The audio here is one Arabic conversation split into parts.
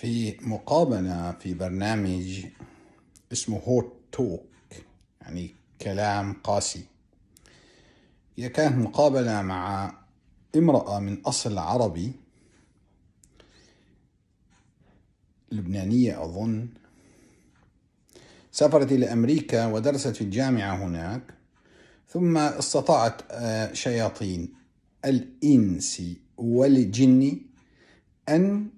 في مقابلة في برنامج اسمه هوت توك يعني كلام قاسي هي كانت مقابلة مع امرأة من أصل عربي لبنانية أظن سافرت إلى أمريكا ودرست في الجامعة هناك ثم استطاعت آه، شياطين الإنس والجن أن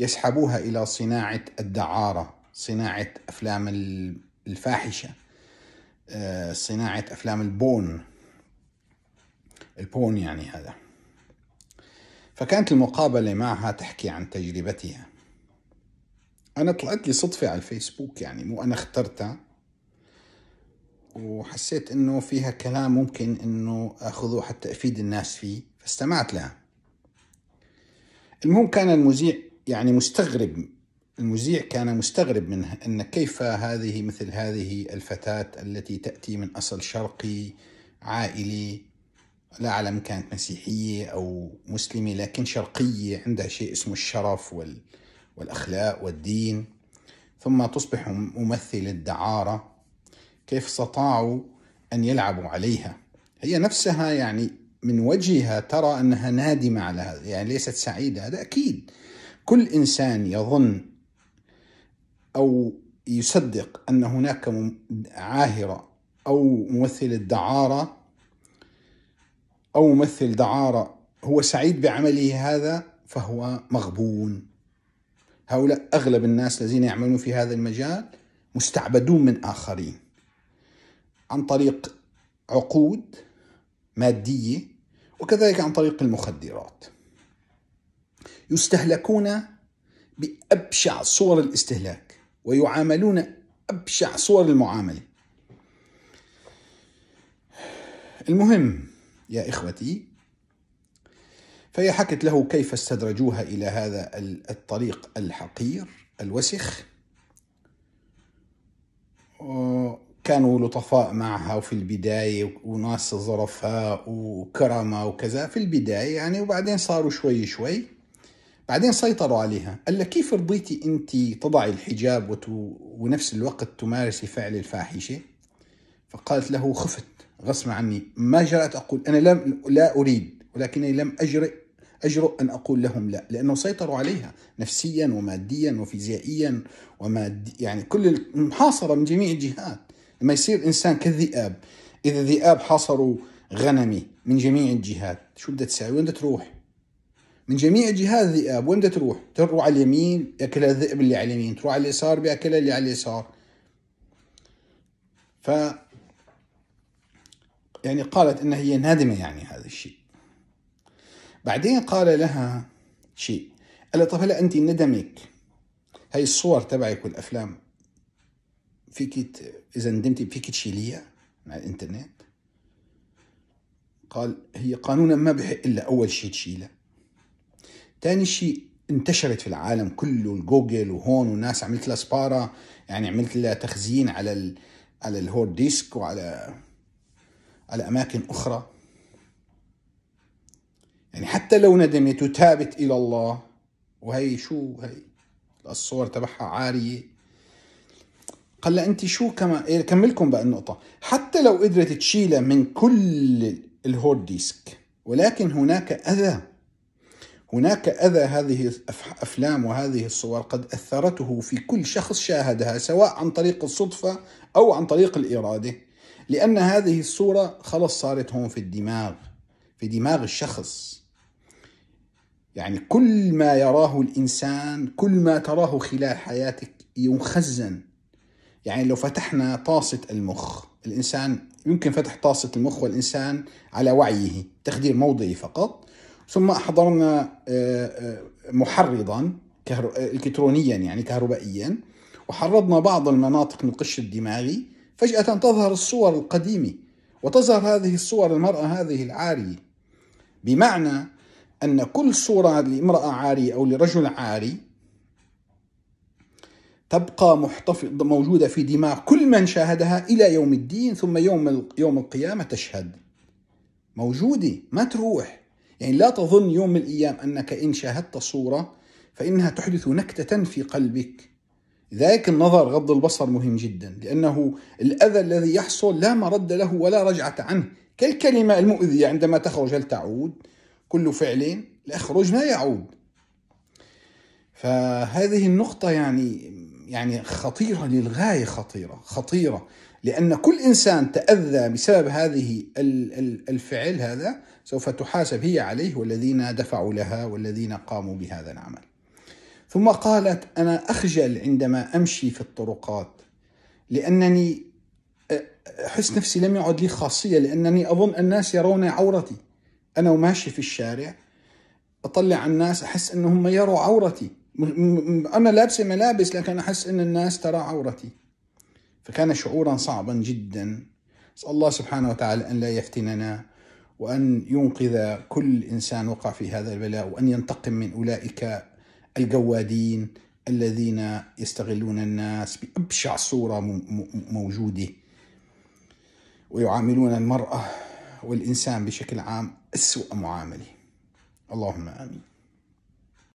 يسحبوها إلى صناعة الدعارة صناعة أفلام الفاحشة آه، صناعة أفلام البون البون يعني هذا فكانت المقابلة معها تحكي عن تجربتها أنا طلعت لي صدفة على الفيسبوك يعني مو أنا اخترتها وحسيت إنه فيها كلام ممكن إنه أخذه حتى أفيد الناس فيه فاستمعت لها المهم كان المذيع يعني مستغرب المذيع كان مستغرب منه أن كيف هذه مثل هذه الفتاة التي تأتي من أصل شرقي عائلي لا أعلم كانت مسيحية أو مسلمة لكن شرقية عندها شيء اسمه الشرف وال والأخلاق والدين ثم تصبح ممثل الدعارة كيف استطاعوا أن يلعبوا عليها هي نفسها يعني من وجهها ترى أنها نادمة على هذا يعني ليست سعيدة هذا أكيد كل انسان يظن او يصدق ان هناك عاهره او ممثل الدعاره او ممثل دعاره هو سعيد بعمله هذا فهو مغبون هؤلاء اغلب الناس الذين يعملون في هذا المجال مستعبدون من اخرين عن طريق عقود ماديه وكذلك عن طريق المخدرات يستهلكون بأبشع صور الاستهلاك ويعاملون أبشع صور المعاملة المهم يا إخوتي فهي حكت له كيف استدرجوها إلى هذا الطريق الحقير الوسخ كانوا لطفاء معها وفي البداية وناس ظرفاء وكرمة وكذا في البداية يعني وبعدين صاروا شوي شوي بعدين سيطروا عليها قال لها كيف رضيتي أنت تضعي الحجاب وت... ونفس الوقت تمارسي فعل الفاحشة فقالت له خفت غصب عني ما جرأت أقول أنا لم لا أريد ولكنني لم أجرئ أجرؤ أن أقول لهم لا لأنه سيطروا عليها نفسيا وماديا وفيزيائيا ومادي يعني كل محاصرة من جميع الجهات لما يصير إنسان كالذئاب إذا الذئاب حاصروا غنمي من جميع الجهات شو بدها تساوي؟ بدها تروح من جميع الجهات الذئاب وين تروح؟ تروح على اليمين ياكلها الذئب اللي على اليمين، تروح على اليسار بياكلها اللي على اليسار. ف يعني قالت انها هي نادمه يعني هذا الشيء. بعدين قال لها شيء قال طيب هلا انت ندمك هاي الصور تبعك والافلام فيك اذا ندمتي فيك تشيليها من على الانترنت؟ قال هي قانونا ما بحق الا اول شيء تشيله ثاني شيء انتشرت في العالم كله الجوجل وهون وناس عملت لها سبارة يعني عملت لها تخزين على ال على الهورد ديسك وعلى على أماكن أخرى يعني حتى لو ندمت وتابت إلى الله وهي شو هي الصور تبعها عارية قال لها أنت شو كمان إيه، كملكم بقى النقطة حتى لو قدرت تشيلها من كل الهورد ديسك ولكن هناك أذى هناك أذى هذه الأفلام وهذه الصور قد أثرته في كل شخص شاهدها سواء عن طريق الصدفة أو عن طريق الإرادة لأن هذه الصورة خلص صارت هون في الدماغ في دماغ الشخص يعني كل ما يراه الإنسان كل ما تراه خلال حياتك يخزن يعني لو فتحنا طاسة المخ الإنسان يمكن فتح طاسة المخ والإنسان على وعيه تخدير موضعي فقط ثم أحضرنا آه، آه، محرضا الكترونيا يعني كهربائيا وحرضنا بعض المناطق من القش الدماغي فجأة تظهر الصور القديمة وتظهر هذه الصور المرأة هذه العارية بمعنى أن كل صورة لامرأة عارية أو لرجل عاري تبقى محتفظة موجودة في دماغ كل من شاهدها إلى يوم الدين ثم يوم يوم القيامة تشهد موجودة ما تروح يعني لا تظن يوم من الأيام أنك إن شاهدت الصورة فإنها تحدث نكتة في قلبك ذلك النظر غض البصر مهم جدا لأنه الأذى الذي يحصل لا مرد له ولا رجعة عنه كالكلمة المؤذية عندما تخرج هل تعود كل فعل لأخرج لا يعود فهذه النقطة يعني يعني خطيرة للغاية خطيرة خطيرة لأن كل إنسان تأذى بسبب هذه الفعل هذا سوف تحاسب هي عليه والذين دفعوا لها والذين قاموا بهذا العمل ثم قالت أنا أخجل عندما أمشي في الطرقات لأنني أحس نفسي لم يعد لي خاصية لأنني أظن الناس يرون عورتي أنا وماشي في الشارع أطلع على الناس أحس أنهم يروا عورتي أنا لابسة ملابس لكن أحس أن الناس ترى عورتي فكان شعورا صعبا جدا أسأل الله سبحانه وتعالى أن لا يفتننا وأن ينقذ كل إنسان وقع في هذا البلاء وأن ينتقم من أولئك الجوادين الذين يستغلون الناس بأبشع صورة موجودة ويعاملون المرأة والإنسان بشكل عام أسوأ معاملة اللهم آمين